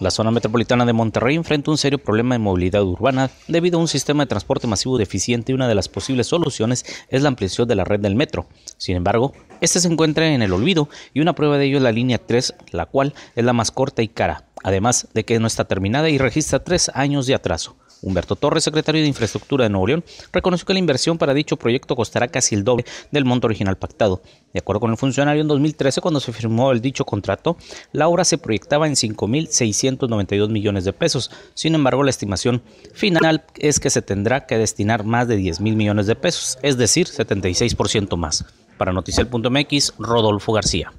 La zona metropolitana de Monterrey enfrenta un serio problema de movilidad urbana debido a un sistema de transporte masivo deficiente y una de las posibles soluciones es la ampliación de la red del metro. Sin embargo, este se encuentra en el olvido y una prueba de ello es la línea 3, la cual es la más corta y cara, además de que no está terminada y registra tres años de atraso. Humberto Torres, secretario de Infraestructura de Nuevo León, reconoció que la inversión para dicho proyecto costará casi el doble del monto original pactado. De acuerdo con el funcionario, en 2013, cuando se firmó el dicho contrato, la obra se proyectaba en 5.692 millones de pesos. Sin embargo, la estimación final es que se tendrá que destinar más de 10.000 millones de pesos, es decir, 76% más. Para Noticiel.mx, Rodolfo García.